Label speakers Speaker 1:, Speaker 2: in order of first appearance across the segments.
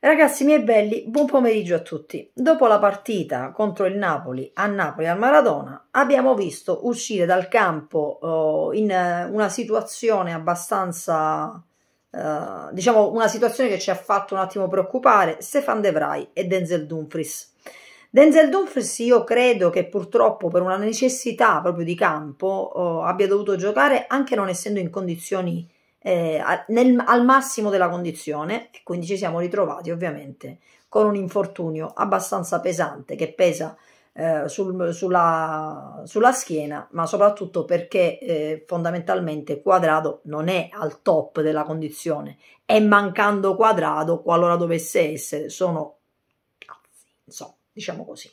Speaker 1: Ragazzi miei belli, buon pomeriggio a tutti. Dopo la partita contro il Napoli a Napoli al Maradona, abbiamo visto uscire dal campo uh, in uh, una situazione abbastanza uh, diciamo una situazione che ci ha fatto un attimo preoccupare Stefan De Vrij e Denzel Dumfries. Denzel Dumfries io credo che purtroppo per una necessità proprio di campo oh, abbia dovuto giocare anche non essendo in condizioni eh, nel, al massimo della condizione e quindi ci siamo ritrovati ovviamente con un infortunio abbastanza pesante che pesa eh, sul, sulla, sulla, schiena, ma soprattutto perché eh, fondamentalmente quadrato non è al top della condizione e mancando quadrato qualora dovesse essere, sono insomma, diciamo così.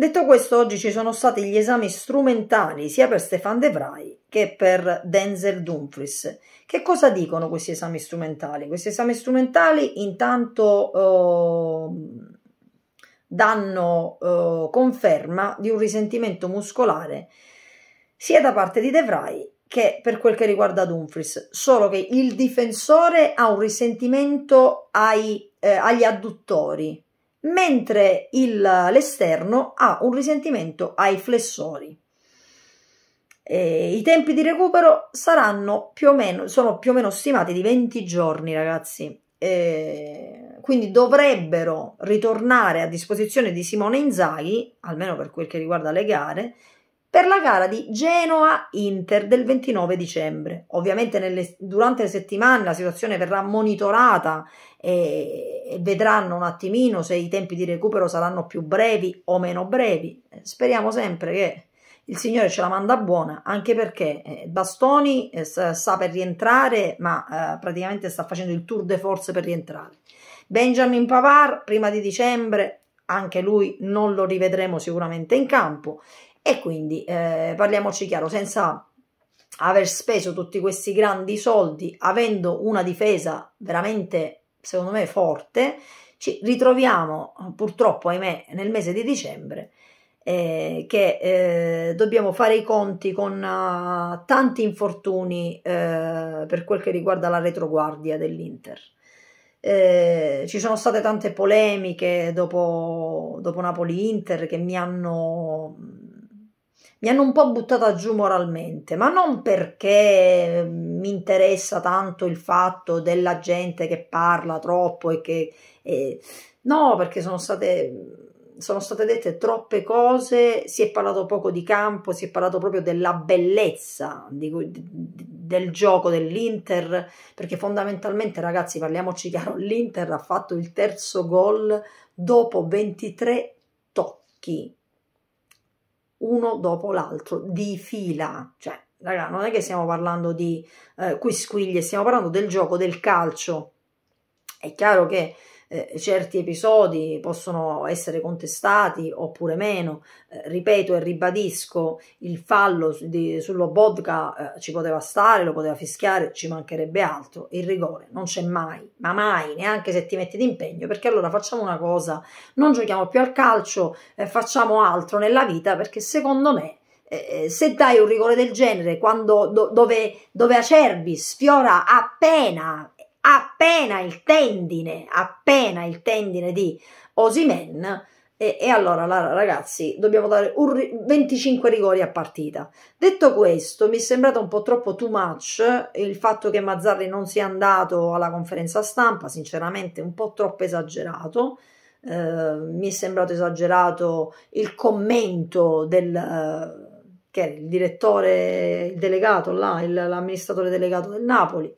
Speaker 1: Detto questo, oggi ci sono stati gli esami strumentali sia per Stefan De Vrij che per Denzel Dumfries. Che cosa dicono questi esami strumentali? Questi esami strumentali intanto eh, danno eh, conferma di un risentimento muscolare sia da parte di De Vrij che per quel che riguarda Dumfries, solo che il difensore ha un risentimento ai, eh, agli adduttori, mentre il, l'esterno ha un risentimento ai flessori. E I tempi di recupero saranno più o meno, sono più o meno stimati di 20 giorni, ragazzi. E quindi dovrebbero ritornare a disposizione di Simone Inzaghi, almeno per quel che riguarda le gare, per la gara di Genoa-Inter del 29 dicembre. Ovviamente nelle, durante le settimane la situazione verrà monitorata e, e, vedranno un attimino se i tempi di recupero saranno più brevi o meno brevi. Eh, speriamo sempre che il Signore ce la manda buona, anche perché eh, Bastoni eh, sta per rientrare, ma eh, praticamente sta facendo il tour de force per rientrare. Benjamin Pavar, prima di dicembre, anche lui non lo rivedremo sicuramente in campo. E quindi eh, parliamoci chiaro, senza aver speso tutti questi grandi soldi, avendo una difesa veramente, secondo me, forte, ci ritroviamo purtroppo, ahimè, nel mese di dicembre eh, che eh, dobbiamo fare i conti con uh, tanti infortuni eh, per quel che riguarda la retroguardia dell'Inter. Eh, ci sono state tante polemiche dopo, dopo Napoli-Inter che mi hanno mi hanno un po' buttata giù moralmente, ma non perché mi interessa tanto il fatto della gente che parla troppo e che... E, no, perché sono state sono state dette troppe cose, si è parlato poco di campo, si è parlato proprio della bellezza di, di, del gioco dell'Inter, perché fondamentalmente ragazzi parliamoci chiaro, l'Inter ha fatto il terzo gol dopo 23 tocchi, uno dopo l'altro, di fila, cioè ragazzi, non è che stiamo parlando di eh, quisquiglie, stiamo parlando del gioco del calcio. È chiaro che eh, certi episodi possono essere contestati oppure meno. Eh, ripeto e ribadisco, il fallo di, sullo Bodka eh, ci poteva stare, lo poteva fischiare, ci mancherebbe altro. Il rigore non c'è mai, ma mai, neanche se ti metti d'impegno, perché allora facciamo una cosa, non giochiamo più al calcio, eh, facciamo altro nella vita, perché secondo me eh, eh, se dai un rigore del genere quando, do, dove, dove Acerbi sfiora appena appena il tendine, appena il tendine di Osimen. E, e, allora, ragazzi, dobbiamo dare un, 25 rigori a partita. Detto questo, mi è sembrato un po' troppo too much eh, il fatto che Mazzarri non sia andato alla conferenza stampa, sinceramente un po' troppo esagerato. Eh, mi è sembrato esagerato il commento del... Eh, che è il direttore, il delegato là, l'amministratore delegato del Napoli,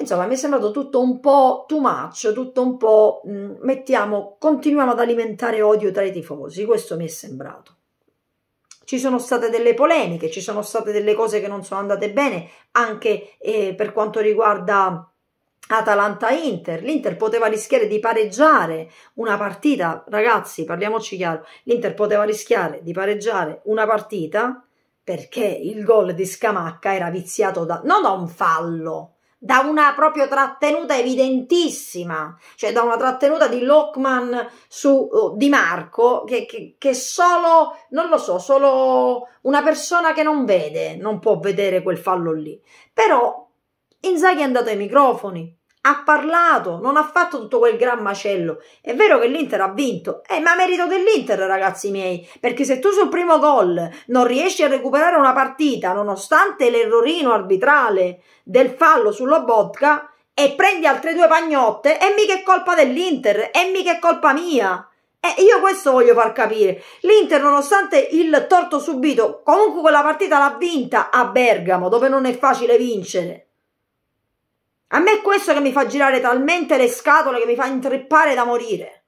Speaker 1: Insomma, mi è sembrato tutto un po' too much, tutto un po' mh, mm, mettiamo, continuiamo ad alimentare odio tra i tifosi, questo mi è sembrato. Ci sono state delle polemiche, ci sono state delle cose che non sono andate bene, anche eh, per quanto riguarda Atalanta-Inter, l'Inter poteva rischiare di pareggiare una partita, ragazzi parliamoci chiaro, l'Inter poteva rischiare di pareggiare una partita perché il gol di Scamacca era viziato da, non da un fallo, da una proprio trattenuta evidentissima, cioè da una trattenuta di Lockman su oh, Di Marco che, che, che, solo, non lo so, solo una persona che non vede non può vedere quel fallo lì. Però Inzaghi è andato ai microfoni, ha parlato, non ha fatto tutto quel gran macello. È vero che l'Inter ha vinto, eh, ma merito dell'Inter, ragazzi miei, perché se tu sul primo gol non riesci a recuperare una partita, nonostante l'errorino arbitrale del fallo sullo Botka, e prendi altre due pagnotte, è mica colpa dell'Inter, è mica colpa mia. E eh, io questo voglio far capire. L'Inter, nonostante il torto subito, comunque quella partita l'ha vinta a Bergamo, dove non è facile vincere. A me è questo che mi fa girare talmente le scatole che mi fa intreppare da morire.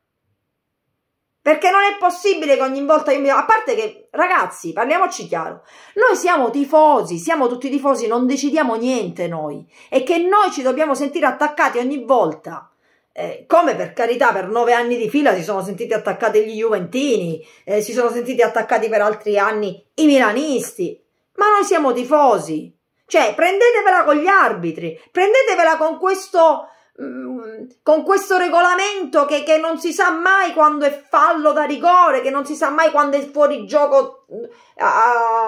Speaker 1: Perché non è possibile che ogni volta io mi... A parte che, ragazzi, parliamoci chiaro, noi siamo tifosi, siamo tutti tifosi, non decidiamo niente noi. E che noi ci dobbiamo sentire attaccati ogni volta. Eh, come per carità, per nove anni di fila si sono sentiti attaccati gli Juventini, eh, si sono sentiti attaccati per altri anni i Milanisti. Ma noi siamo tifosi. Cioè, prendetevela con gli arbitri, prendetevela con questo, mm, con questo regolamento che, che, non si sa mai quando è fallo da rigore, che non si sa mai quando è fuori gioco uh,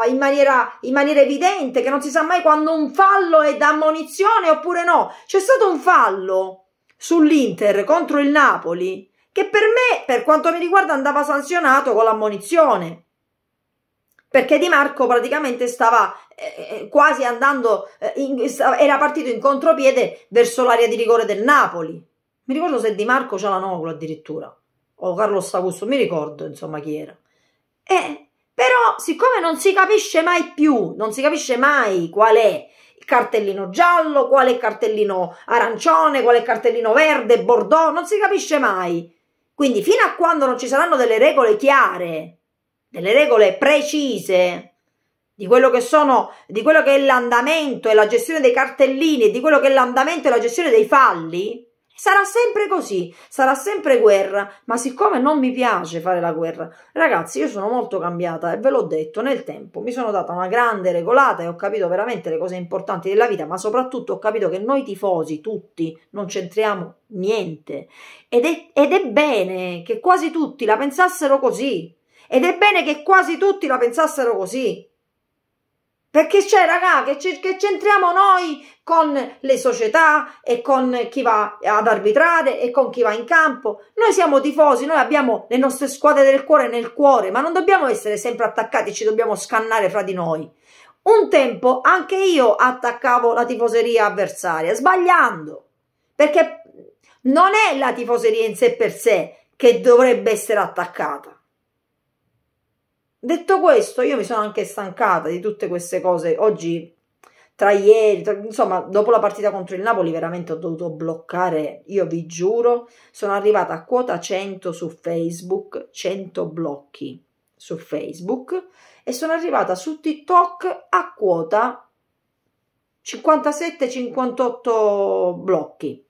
Speaker 1: in, maniera, in maniera evidente, che non si sa mai quando un fallo è da ammonizione oppure no. C'è stato un fallo sull'Inter contro il Napoli che per me, per quanto mi riguarda, andava sanzionato con l'ammonizione perché Di Marco praticamente stava eh, eh, quasi andando, eh, in, era partito in contropiede verso l'area di rigore del Napoli. Mi ricordo se Di Marco Cialanoglu addirittura, o Carlos Augusto, mi ricordo insomma chi era. Eh, però siccome non si capisce mai più, non si capisce mai qual è il cartellino giallo, qual è il cartellino arancione, qual è il cartellino verde, bordeaux, non si capisce mai. Quindi fino a quando non ci saranno delle regole chiare, delle regole precise, di quello che sono, di quello che è l'andamento e la gestione dei cartellini e di quello che è l'andamento e la gestione dei falli, sarà sempre così, sarà sempre guerra, ma siccome non mi piace fare la guerra, ragazzi, io sono molto cambiata e ve l'ho detto nel tempo, mi sono data una grande regolata e ho capito veramente le cose importanti della vita, ma soprattutto ho capito che noi tifosi tutti non c'entriamo niente ed è, ed è bene che quasi tutti la pensassero così. Ed è bene che quasi tutti la pensassero così. Perché c'è, raga, che, c'entriamo noi con le società e con chi va ad arbitrare e con chi va in campo? Noi siamo tifosi, noi abbiamo le nostre squadre del cuore nel cuore, ma non dobbiamo essere sempre attaccati, ci dobbiamo scannare fra di noi. Un tempo anche io attaccavo la tifoseria avversaria, sbagliando, perché non è la tifoseria in sé per sé che dovrebbe essere attaccata Detto questo, io mi sono anche stancata di tutte queste cose. Oggi, tra ieri, tra, insomma, dopo la partita contro il Napoli, veramente ho dovuto bloccare. Io vi giuro, sono arrivata a quota 100 su Facebook, 100 blocchi su Facebook e sono arrivata su TikTok a quota 57-58 blocchi.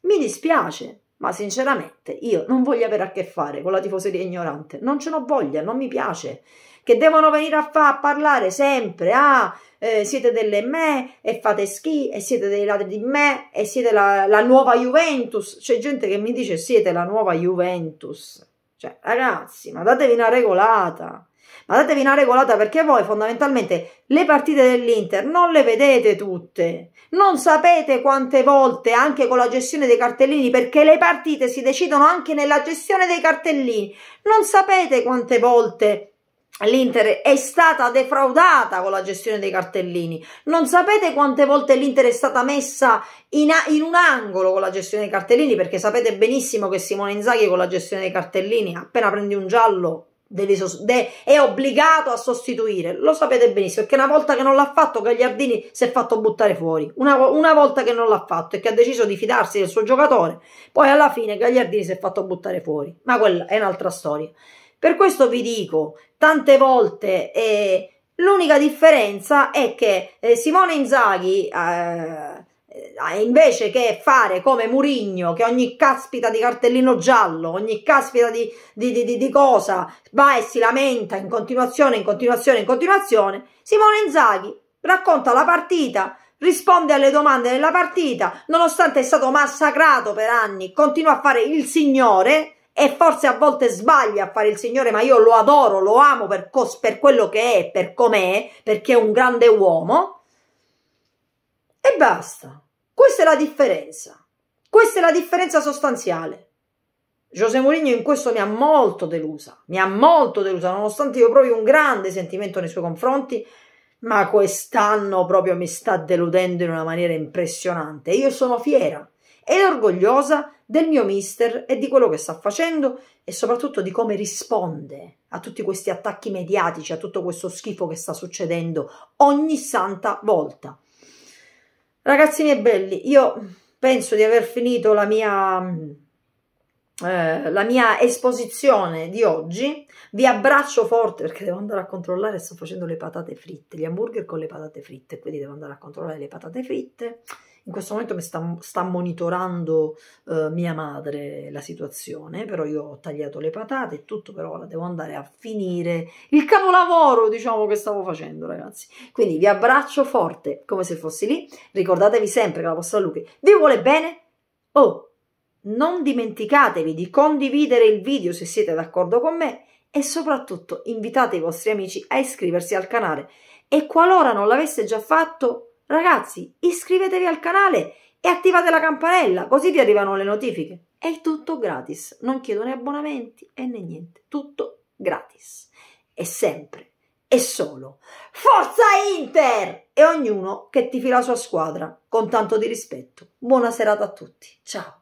Speaker 1: Mi dispiace, ma sinceramente io non voglio avere a che fare con la tifoseria ignorante, non ce n'ho voglia, non mi piace, che devono venire a, fa- a parlare sempre, ah, eh, siete delle me e fate schi, e siete dei ladri di me, e siete la, la nuova Juventus, c'è gente che mi dice siete la nuova Juventus, cioè ragazzi, ma datevi una regolata, ma una regolata perché voi fondamentalmente le partite dell'Inter non le vedete tutte. Non sapete quante volte anche con la gestione dei cartellini, perché le partite si decidono anche nella gestione dei cartellini. Non sapete quante volte l'Inter è stata defraudata con la gestione dei cartellini. Non sapete quante volte l'Inter è stata messa in, in, un angolo con la gestione dei cartellini, perché sapete benissimo che Simone Inzaghi con la gestione dei cartellini, appena prendi un giallo, deve, de, è obbligato a sostituire. Lo sapete benissimo, perché una volta che non l'ha fatto, Gagliardini si è fatto buttare fuori. Una, una volta che non l'ha fatto e che ha deciso di fidarsi del suo giocatore, poi alla fine Gagliardini si è fatto buttare fuori. Ma quella è un'altra storia. Per questo vi dico, tante volte eh, l'unica differenza è che eh, Simone Inzaghi... Eh, eh, ah, invece che fare come Murigno che ogni caspita di cartellino giallo, ogni caspita di, di, di, di, cosa va e si lamenta in continuazione, in continuazione, in continuazione, Simone Inzaghi racconta la partita, risponde alle domande della partita, nonostante è stato massacrato per anni, continua a fare il signore e forse a volte sbaglia a fare il signore, ma io lo adoro, lo amo per, per quello che è, per com'è, perché è un grande uomo. E basta. Questa è la differenza. Questa è la differenza sostanziale. José Mourinho in questo mi ha molto delusa, mi ha molto delusa, nonostante io provi un grande sentimento nei suoi confronti, ma quest'anno proprio mi sta deludendo in una maniera impressionante. Io sono fiera e orgogliosa del mio mister e di quello che sta facendo e soprattutto di come risponde a tutti questi attacchi mediatici, a tutto questo schifo che sta succedendo ogni santa volta ragazzi miei belli, io penso di aver finito la mia, mm, eh, la mia esposizione di oggi. Vi abbraccio forte perché devo andare a controllare sto facendo le patate fritte, gli hamburger con le patate fritte, quindi devo andare a controllare le patate fritte in questo momento mi sta, sta monitorando eh, mia madre la situazione, però io ho tagliato le patate e tutto, però la devo andare a finire il capolavoro, diciamo, che stavo facendo, ragazzi. Quindi vi abbraccio forte, come se fossi lì. Ricordatevi sempre che la vostra Luca vi vuole bene. Oh, non dimenticatevi di condividere il video se siete d'accordo con me e soprattutto invitate i vostri amici a iscriversi al canale e qualora non l'aveste già fatto Ragazzi, iscrivetevi al canale e attivate la campanella, così vi arrivano le notifiche. È tutto gratis, non chiedo né abbonamenti né niente, tutto gratis. E sempre e solo Forza Inter! E ognuno che ti fila la sua squadra con tanto di rispetto. Buona serata a tutti. Ciao.